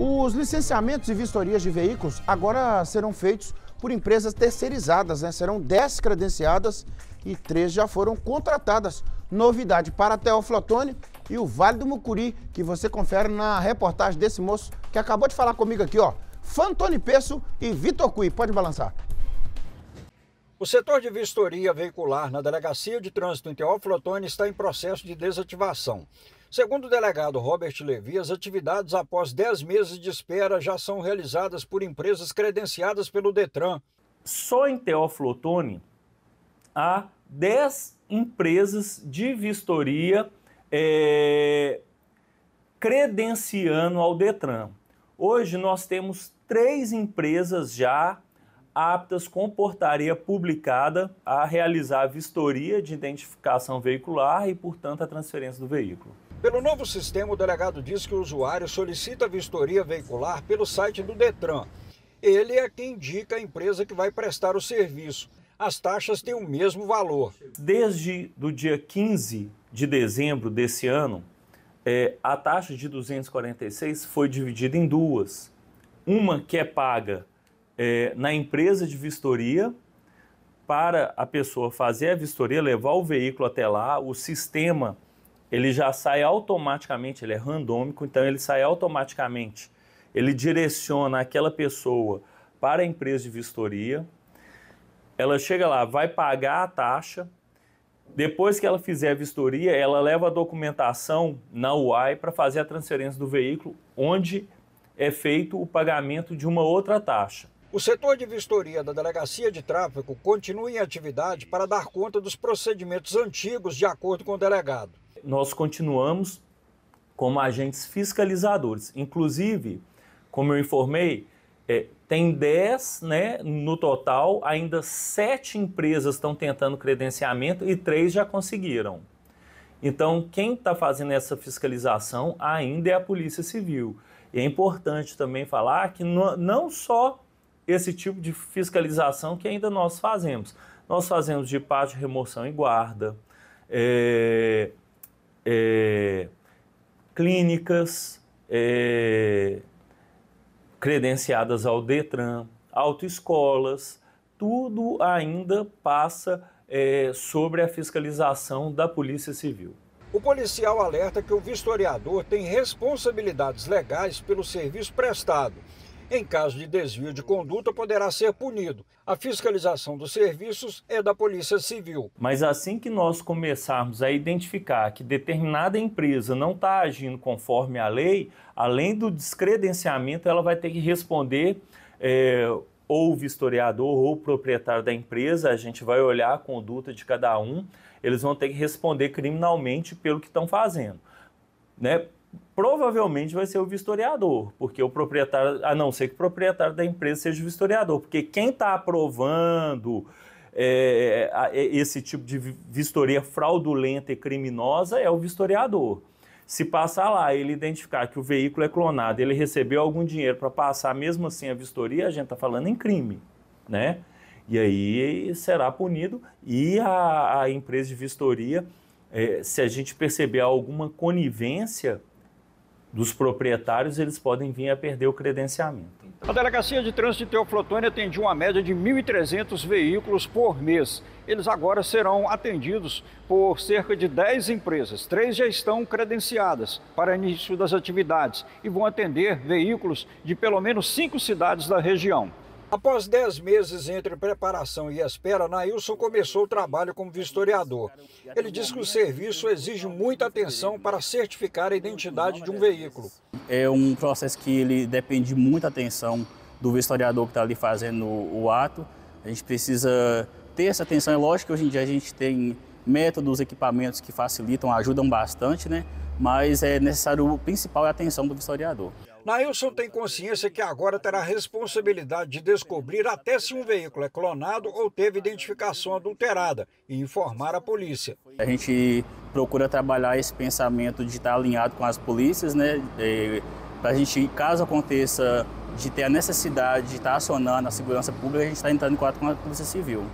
Os licenciamentos e vistorias de veículos agora serão feitos por empresas terceirizadas, né? Serão 10 credenciadas e 3 já foram contratadas. Novidade para a Teoflotone e o Vale do Mucuri, que você confere na reportagem desse moço que acabou de falar comigo aqui, ó. Fantoni Peço e Vitor Cui. Pode balançar. O setor de vistoria veicular na Delegacia de Trânsito em Teoflotone está em processo de desativação. Segundo o delegado Robert Levy, as atividades após 10 meses de espera já são realizadas por empresas credenciadas pelo Detran. Só em Teófilo Otoni há 10 empresas de vistoria é, credenciando ao Detran. Hoje nós temos três empresas já aptas com portaria publicada a realizar a vistoria de identificação veicular e, portanto, a transferência do veículo. Pelo novo sistema, o delegado diz que o usuário solicita a vistoria veicular pelo site do Detran. Ele é quem indica a empresa que vai prestar o serviço. As taxas têm o mesmo valor. Desde o dia 15 de dezembro desse ano, é, a taxa de 246 foi dividida em duas. Uma que é paga é, na empresa de vistoria para a pessoa fazer a vistoria, levar o veículo até lá, o sistema ele já sai automaticamente, ele é randômico, então ele sai automaticamente. Ele direciona aquela pessoa para a empresa de vistoria. Ela chega lá, vai pagar a taxa. Depois que ela fizer a vistoria, ela leva a documentação na UAI para fazer a transferência do veículo, onde é feito o pagamento de uma outra taxa. O setor de vistoria da Delegacia de tráfico continua em atividade para dar conta dos procedimentos antigos de acordo com o delegado. Nós continuamos como agentes fiscalizadores. Inclusive, como eu informei, é, tem 10 né, no total, ainda 7 empresas estão tentando credenciamento e 3 já conseguiram. Então, quem está fazendo essa fiscalização ainda é a Polícia Civil. E é importante também falar que não só esse tipo de fiscalização que ainda nós fazemos. Nós fazemos de parte de remoção e guarda, é, é, clínicas é, credenciadas ao Detran, autoescolas, tudo ainda passa é, sobre a fiscalização da Polícia Civil. O policial alerta que o vistoriador tem responsabilidades legais pelo serviço prestado em caso de desvio de conduta, poderá ser punido. A fiscalização dos serviços é da Polícia Civil. Mas assim que nós começarmos a identificar que determinada empresa não está agindo conforme a lei, além do descredenciamento, ela vai ter que responder. É, ou vistoriador ou o proprietário da empresa, a gente vai olhar a conduta de cada um, eles vão ter que responder criminalmente pelo que estão fazendo. Né? provavelmente vai ser o vistoriador, porque o proprietário, a não ser que o proprietário da empresa seja o vistoriador, porque quem está aprovando é, é, esse tipo de vistoria fraudulenta e criminosa é o vistoriador. Se passar lá ele identificar que o veículo é clonado, ele recebeu algum dinheiro para passar mesmo assim a vistoria, a gente está falando em crime, né? E aí será punido e a, a empresa de vistoria, é, se a gente perceber alguma conivência, dos proprietários, eles podem vir a perder o credenciamento. A Delegacia de Trânsito de Teoflotone atendia uma média de 1.300 veículos por mês. Eles agora serão atendidos por cerca de 10 empresas. Três já estão credenciadas para início das atividades e vão atender veículos de pelo menos cinco cidades da região. Após 10 meses entre preparação e espera, Nailson começou o trabalho como vistoriador. Ele diz que o serviço exige muita atenção para certificar a identidade de um veículo. É um processo que ele depende muita atenção do vistoriador que está ali fazendo o ato. A gente precisa ter essa atenção. É lógico que hoje em dia a gente tem métodos, equipamentos que facilitam, ajudam bastante, né? mas é necessário, o principal é a atenção do historiador. Nailson tem consciência que agora terá a responsabilidade de descobrir até se um veículo é clonado ou teve identificação adulterada e informar a polícia. A gente procura trabalhar esse pensamento de estar alinhado com as polícias, né? É, Para a gente, caso aconteça de ter a necessidade de estar acionando a segurança pública, a gente está entrando em contato com a Polícia Civil.